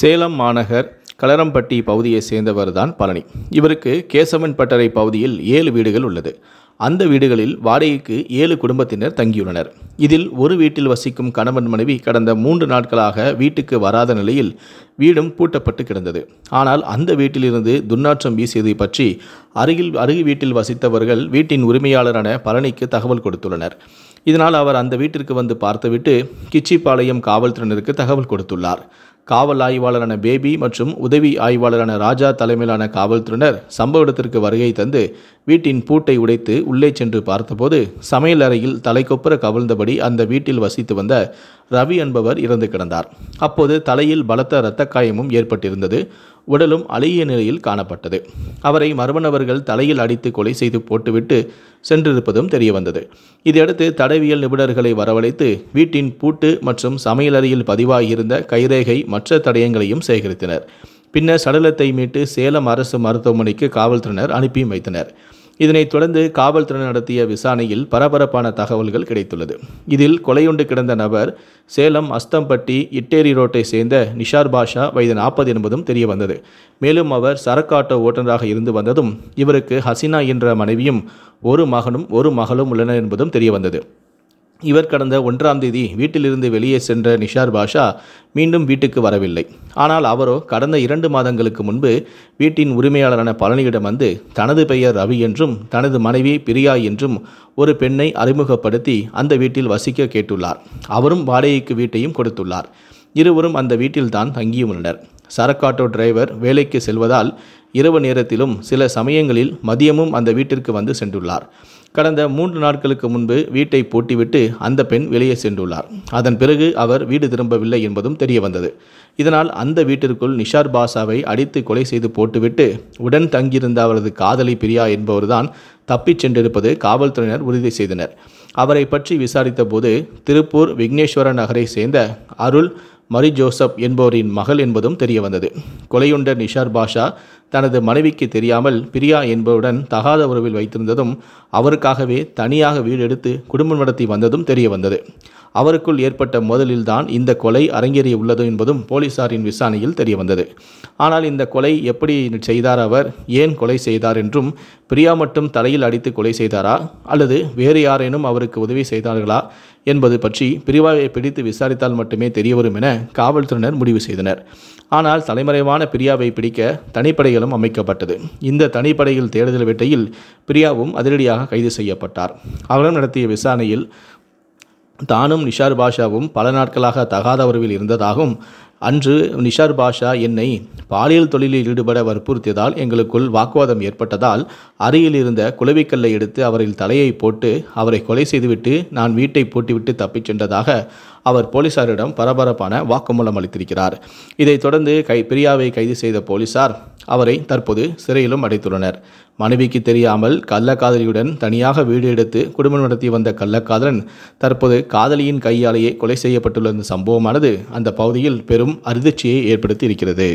சேலம் மாநகர் கலரம்பட்டி பகுதியை சேர்ந்தவர் தான் பழனி இவருக்கு கேசவன் பட்டறை பகுதியில் ஏழு வீடுகள் உள்ளது அந்த வீடுகளில் வாடகைக்கு ஏழு குடும்பத்தினர் தங்கியுள்ளனர் இதில் ஒரு வீட்டில் வசிக்கும் கணவன் மனைவி கடந்த மூன்று நாட்களாக வீட்டுக்கு வராத நிலையில் வீடும் பூட்டப்பட்டு கிடந்தது ஆனால் அந்த வீட்டிலிருந்து துர்நாற்றம் வீசியதை பற்றி அருகில் அருகு வீட்டில் வசித்தவர்கள் வீட்டின் உரிமையாளரான பழனிக்கு தகவல் கொடுத்துள்ளனர் இதனால் அவர் அந்த வீட்டிற்கு வந்து பார்த்துவிட்டு கிச்சிப்பாளையம் காவல்துறையினருக்கு தகவல் கொடுத்துள்ளார் காவல் ஆய்வாளரான பேபி மற்றும் உதவி ஆய்வாளரான ராஜா தலைமையிலான காவல்துறையினர் சம்பவ இடத்திற்கு வருகை தந்து வீட்டின் பூட்டை உடைத்து உள்ளே சென்று பார்த்தபோது சமையல் அறையில் தலைக்கொப்புற கவிழ்ந்தபடி அந்த வீட்டில் வசித்து வந்த ரவி என்பவர் இறந்து கிடந்தார் அப்போது தலையில் பலத்த இரத்த காயமும் ஏற்பட்டிருந்தது உடலும் அழகிய நிலையில் காணப்பட்டது அவரை மர்மணவர்கள் தலையில் அடித்து கொலை செய்து போட்டுவிட்டு சென்றிருப்பதும் தெரியவந்தது இதையடுத்து தடவியல் நிபுணர்களை வரவழைத்து வீட்டின் பூட்டு மற்றும் சமையலறையில் பதிவாகியிருந்த கைரேகை மற்ற தடயங்களையும் சேகரித்தனர் பின்னர் சடலத்தை மீட்டு சேலம் அரசு மருத்துவமனைக்கு காவல்துறையினர் அனுப்பி வைத்தனர் இதனைத் தொடர்ந்து காவல்துறை நடத்திய விசாரணையில் பரபரப்பான தகவல்கள் கிடைத்துள்ளது இதில் கொலையுண்டு கிடந்த நபர் சேலம் அஸ்தம்பட்டி இட்டேரி ரோட்டை சேர்ந்த நிஷார் பாஷா வயது நாற்பது என்பதும் தெரிய வந்தது மேலும் அவர் சரக்காட்டோ ஓட்டுநராக இருந்து வந்ததும் இவருக்கு ஹசினா என்ற மனைவியும் ஒரு மகனும் ஒரு மகளும் உள்ளனர் என்பதும் தெரிய வந்தது இவர் கடந்த ஒன்றாம் தேதி வீட்டிலிருந்து வெளியே சென்ற நிஷார் பாஷா மீண்டும் வீட்டுக்கு வரவில்லை ஆனால் அவரோ கடந்த இரண்டு மாதங்களுக்கு முன்பு வீட்டின் உரிமையாளரான பழனியிடம் வந்து தனது பெயர் ரவி என்றும் தனது மனைவி பிரியா என்றும் ஒரு பெண்ணை அறிமுகப்படுத்தி அந்த வீட்டில் வசிக்க கேட்டுள்ளார் அவரும் வாடகைக்கு வீட்டையும் கொடுத்துள்ளார் இருவரும் அந்த வீட்டில்தான் தங்கியுள்ளனர் சரக்காட்டோ டிரைவர் வேலைக்கு செல்வதால் இரவு நேரத்திலும் சில சமயங்களில் மதியமும் அந்த வீட்டிற்கு வந்து சென்றுள்ளார் கடந்த மூன்று நாட்களுக்கு முன்பு வீட்டை பூட்டிவிட்டு அந்த பெண் வெளியே சென்றுள்ளார் அதன் பிறகு அவர் வீடு திரும்பவில்லை என்பதும் தெரிய வந்தது இதனால் அந்த வீட்டிற்குள் நிஷார் பாஷாவை அடித்து கொலை செய்து போட்டுவிட்டு உடன் தங்கியிருந்த அவரது காதலி பிரியா என்பவர்தான் தப்பிச் சென்றிருப்பது காவல்துறையினர் உறுதி செய்தனர் அவரை பற்றி விசாரித்த போது திருப்பூர் விக்னேஸ்வர நகரை சேர்ந்த அருள் மரி ஜோசப் என்பவரின் மகள் என்பதும் தெரியவந்தது கொலையுண்ட நிஷார் பாஷா தனது மனைவிக்கு தெரியாமல் பிரியா என்பவருடன் தகாத உறவில் வைத்திருந்ததும் அவருக்காகவே தனியாக வீடு எடுத்து குடும்பம் நடத்தி வந்ததும் தெரியவந்தது அவருக்குள் ஏற்பட்ட மோதலில்தான் இந்த கொலை அரங்கேறி உள்ளது என்பதும் போலீசாரின் விசாரணையில் தெரியவந்தது ஆனால் இந்த கொலை எப்படி செய்தார் அவர் ஏன் கொலை செய்தார் என்றும் பிரியா மட்டும் தலையில் அடித்து கொலை செய்தாரா அல்லது வேறு யாரேனும் அவருக்கு உதவி செய்தார்களா என்பது பற்றி பிரிவாவை பிடித்து விசாரித்தால் மட்டுமே தெரியவரும் என காவல்துறையினர் முடிவு செய்தனர் ஆனால் தலைமறைவான பிரியாவை பிடிக்க தனிப்படைகளும் அமைக்கப்பட்டது இந்த தனிப்படையில் தேடுதல் வேட்டையில் பிரியாவும் அதிரடியாக கைது செய்யப்பட்டார் அவரும் நடத்திய விசாரணையில் தானும் நிஷார் பாஷாவும் பல நாட்களாக தகாத உறவில் இருந்ததாகவும் அன்று நிஷார் பாஷா என்னை பாலியல் தொழிலில் ஈடுபட வற்புறுத்தியதால் எங்களுக்குள் வாக்குவாதம் ஏற்பட்டதால் அருகில் இருந்த குளவிக்கல்லை எடுத்து அவரில் தலையை போட்டு அவரை கொலை செய்துவிட்டு நான் வீட்டை பூட்டிவிட்டு தப்பிச் சென்றதாக அவர் போலீசாரிடம் பரபரப்பான வாக்குமூலம் அளித்திருக்கிறார் இதைத் தொடர்ந்து கை பிரியாவை கைது செய்த போலீசார் அவரை தற்போது சிறையிலும் அடைத்துள்ளனர் மனைவிக்கு தெரியாமல் கள்ளக்காதலியுடன் தனியாக வீடு எடுத்து குடும்பம் நடத்தி வந்த கள்ளக்காதலன் தற்போது காதலியின் கையாலேயே கொலை செய்யப்பட்டுள்ள சம்பவமானது அந்த பகுதியில் பெரும் அதிர்ச்சியை ஏற்படுத்தி இருக்கிறது